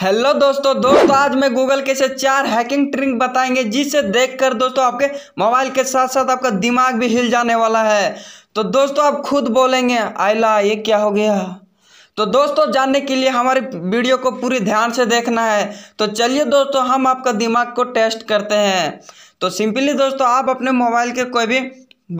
hello दोस्तों दोस्तों आज मैं गूगल के से चार हैकिंग ट्रिक बताएंगे जिसे देखकर दोस्तों आपके मोबाइल के साथ साथ आपका दिमाग भी हिल जाने वाला है तो दोस्तों आप खुद बोलेंगे आयला ये क्या हो गया तो दोस्तों जानने के लिए हमारी वीडियो को पूरी ध्यान से देखना है तो चलिए दोस्तों हम आपका दिमाग को टेस्ट करते हैं तो सिंपली दोस्तों आप अपने मोबाइल के कोई भी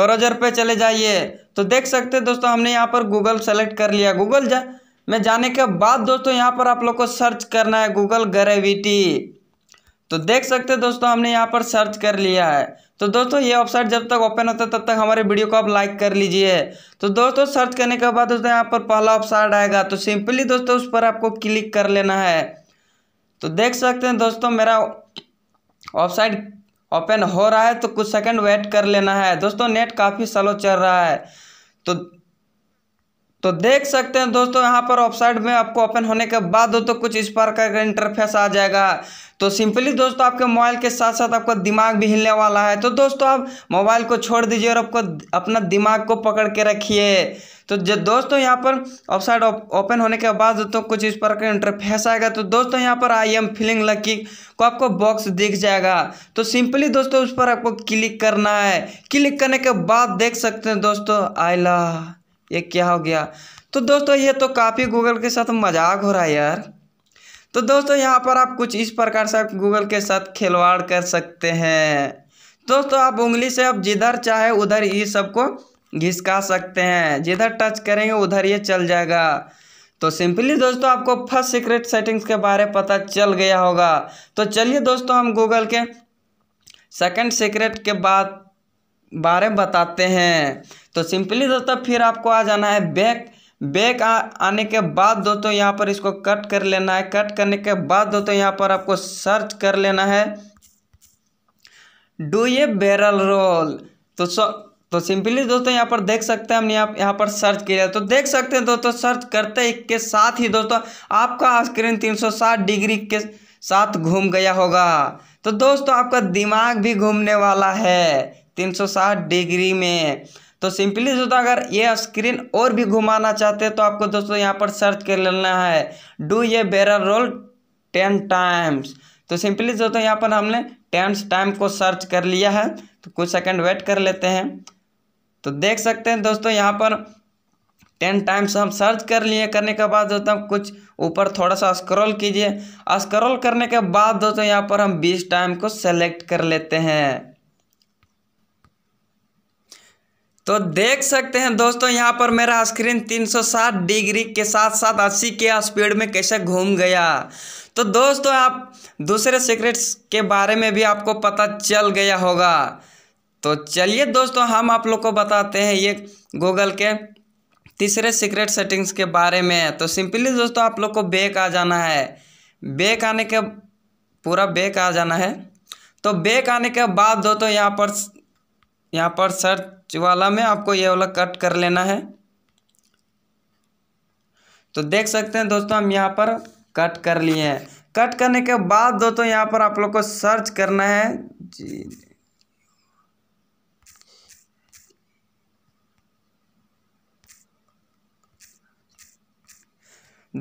ब्राउजर पर चले जाइए तो देख सकते दोस्तों हमने यहाँ पर गूगल सेलेक्ट कर लिया गूगल जा में जाने के बाद दोस्तों यहाँ पर आप लोग को सर्च करना है गूगल ग्रेविटी तो देख सकते हैं दोस्तों हमने यहाँ पर सर्च कर लिया है तो दोस्तों ये वेबसाइट जब तक ओपन होता है तब तक हमारे वीडियो को आप लाइक कर लीजिए तो दोस्तों सर्च करने के बाद दोस्तों यहाँ पर पहला ऑप्शन आएगा तो सिंपली दोस्तों उस पर आपको क्लिक कर लेना है तो देख सकते हैं दोस्तों मेरा वेबसाइट ओपन हो रहा है तो कुछ सेकंड वेट कर लेना है दोस्तों नेट काफ़ी स्लो चल रहा है तो तो देख सकते हैं दोस्तों यहाँ पर ऑफसाइड में आपको ओपन होने के बाद हो तो कुछ इस प्रकार का इंटरफेस आ जाएगा तो सिंपली दोस्तों आपके मोबाइल के साथ साथ आपका दिमाग भी हिलने वाला है तो दोस्तों आप मोबाइल को छोड़ दीजिए और आपको अपना दिमाग को पकड़ के रखिए तो जब दोस्तों यहाँ पर ऑफसाइड ओपन होने के बाद दोस्तों कुछ इस पर का इंटरफेस आएगा तो दोस्तों यहाँ पर आई एम फीलिंग लकी को आपको बॉक्स दिख जाएगा तो सिंपली दोस्तों उस पर आपको क्लिक करना है क्लिक करने के बाद देख सकते हैं दोस्तों आई ला ये क्या हो गया तो दोस्तों ये तो काफ़ी गूगल के साथ मजाक हो रहा है यार तो दोस्तों यहाँ पर आप कुछ इस प्रकार से आप गूगल के साथ खिलवाड़ कर सकते हैं दोस्तों आप उंगली से आप जिधर चाहे उधर ये सबको घिसका सकते हैं जिधर टच करेंगे उधर ये चल जाएगा तो सिंपली दोस्तों आपको फर्स्ट सीक्रेट सेटिंग्स के बारे में पता चल गया होगा तो चलिए दोस्तों हम गूगल के सेकंड सीक्रेट के बाद बारे में बताते हैं तो सिंपली दोस्तों फिर आपको आ जाना है बैक बैक आने के बाद दोस्तों यहाँ पर इसको कट कर लेना है कट करने के बाद दोस्तों यहाँ पर आपको सर्च कर लेना है डू ये बैरल रोल तो सो तो सिंपली दोस्तों यहाँ पर देख सकते हैं हमने यहाँ यहाँ पर सर्च किया तो देख सकते हैं दोस्तों सर्च करते ही के साथ ही दोस्तों आपका स्क्रीन 360 डिग्री के साथ घूम गया होगा तो दोस्तों आपका दिमाग भी घूमने वाला है तीन सौ साठ डिग्री में तो सिंपली दोस्तों अगर ये स्क्रीन और भी घुमाना चाहते हैं तो आपको दोस्तों यहाँ पर सर्च कर लेना है डू ये बेरर रोल टेन टाइम्स तो सिंपली दोस्तों यहाँ पर हमने टेंस टाइम को सर्च कर लिया है तो कुछ सेकंड वेट कर लेते हैं तो देख सकते हैं दोस्तों यहाँ पर टेन टाइम्स हम सर्च कर लिए करने के बाद दोस्तों कुछ ऊपर थोड़ा सा स्क्रॉल कीजिए स्क्रॉल करने के बाद दोस्तों यहाँ पर हम बीस टाइम को सेलेक्ट कर लेते हैं तो देख सकते हैं दोस्तों यहाँ पर मेरा स्क्रीन 360 डिग्री के साथ साथ 80 के स्पीड में कैसे घूम गया तो दोस्तों आप दूसरे सीक्रेट्स के बारे में भी आपको पता चल गया होगा तो चलिए दोस्तों हम आप लोग को बताते हैं ये गूगल के तीसरे सीक्रेट सेटिंग्स के बारे में तो सिंपली दोस्तों आप लोग को बेक आ जाना है बेक आने के पूरा बेक आ जाना है तो बेक आने के बाद दोस्तों यहाँ पर यहाँ पर सर्च वाला में आपको ये वाला कट कर लेना है तो देख सकते हैं दोस्तों हम यहाँ पर कट कर लिए हैं कट करने के बाद दोस्तों यहाँ पर आप लोग को सर्च करना है जी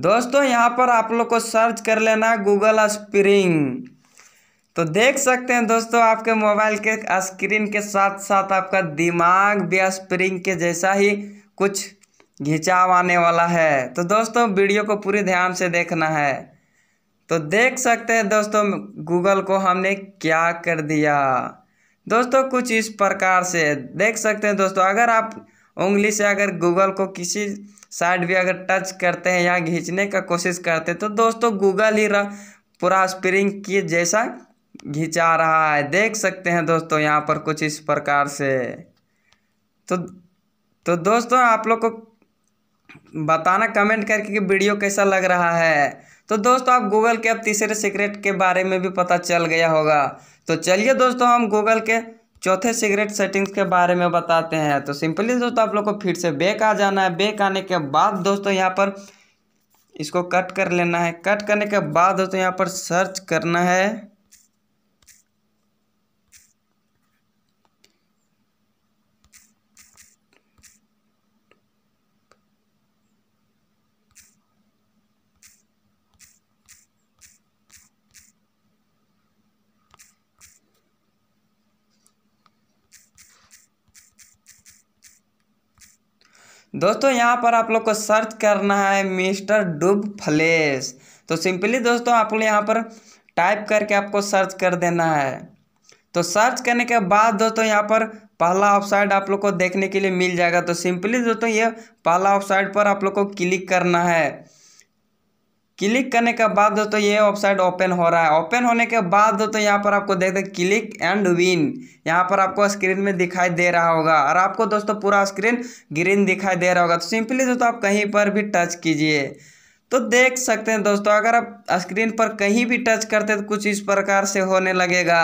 दोस्तों यहाँ पर आप लोग को सर्च कर लेना है गूगल स्प्रिंग तो देख सकते हैं दोस्तों आपके मोबाइल के स्क्रीन के साथ साथ आपका दिमाग भी स्प्रिंग के जैसा ही कुछ घिंचाव आने वाला है तो दोस्तों वीडियो को पूरे ध्यान से देखना है तो देख सकते हैं दोस्तों गूगल को हमने क्या कर दिया दोस्तों कुछ इस प्रकार से देख सकते हैं दोस्तों अगर आप उंगली से अगर गूगल को किसी साइड भी अगर टच करते हैं या घींचने का कोशिश करते हैं तो दोस्तों गूगल ही पूरा स्प्रिंग की जैसा घिंचा रहा है देख सकते हैं दोस्तों यहाँ पर कुछ इस प्रकार से तो तो दोस्तों आप लोग को बताना कमेंट करके कि वीडियो कैसा लग रहा है तो दोस्तों आप गूगल के अब तीसरे सिगरेट के बारे में भी पता चल गया होगा तो चलिए दोस्तों हम गूगल के चौथे सिगरेट सेटिंग्स के बारे में बताते हैं तो सिंपली दोस्तों आप लोग को फिर से बेक आ जाना है बेक आने के बाद दोस्तों यहाँ पर इसको कट कर लेना है कट करने के बाद दोस्तों यहाँ पर सर्च करना है दोस्तों यहाँ पर आप लोग को सर्च करना है मिस्टर डुब फ्लेश तो सिंपली दोस्तों आप लोग यहाँ पर टाइप करके आपको सर्च कर देना है तो सर्च करने के बाद दोस्तों यहाँ पर पहला ऑफसाइड आप लोग को देखने के लिए मिल जाएगा तो सिंपली दोस्तों ये पहला ऑफसाइड पर आप लोग को क्लिक करना है क्लिक करने के बाद दोस्तों ये वेबसाइट ओपन हो रहा है ओपन होने के बाद दोस्तों यहाँ पर आपको देखते हैं क्लिक एंड विन यहाँ पर आपको स्क्रीन में दिखाई दे रहा होगा और आपको दोस्तों पूरा स्क्रीन ग्रीन दिखाई दे रहा होगा तो सिंपली दोस्तों आप कहीं पर भी टच कीजिए तो देख सकते हैं दोस्तों अगर आप स्क्रीन पर कहीं भी टच करते हैं तो कुछ इस प्रकार से होने लगेगा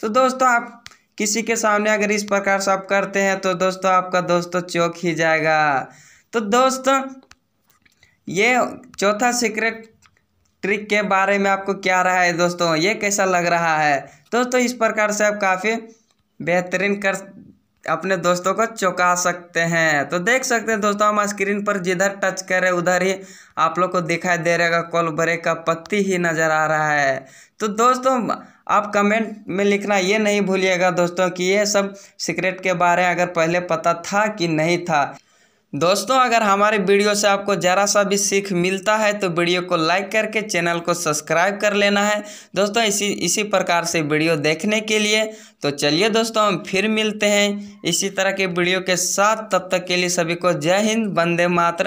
तो दोस्तों आप किसी के सामने अगर इस प्रकार से आप करते हैं तो दोस्तों आपका दोस्तों चौक ही जाएगा तो दोस्तों ये चौथा सीक्रेट ट्रिक के बारे में आपको क्या रहा है दोस्तों ये कैसा लग रहा है दोस्तों इस प्रकार से आप काफ़ी बेहतरीन कर अपने दोस्तों को चौंका सकते हैं तो देख सकते हैं दोस्तों हम स्क्रीन पर जिधर टच करें उधर ही आप लोग को दिखाई दे रहेगा कॉल भरे का पत्ती ही नज़र आ रहा है तो दोस्तों आप कमेंट में लिखना ये नहीं भूलिएगा दोस्तों कि ये सब सीक्रेट के बारे में अगर पहले पता था कि नहीं था दोस्तों अगर हमारे वीडियो से आपको ज़रा सा भी सीख मिलता है तो वीडियो को लाइक करके चैनल को सब्सक्राइब कर लेना है दोस्तों इसी इसी प्रकार से वीडियो देखने के लिए तो चलिए दोस्तों हम फिर मिलते हैं इसी तरह के वीडियो के साथ तब तक के लिए सभी को जय हिंद वंदे मातरम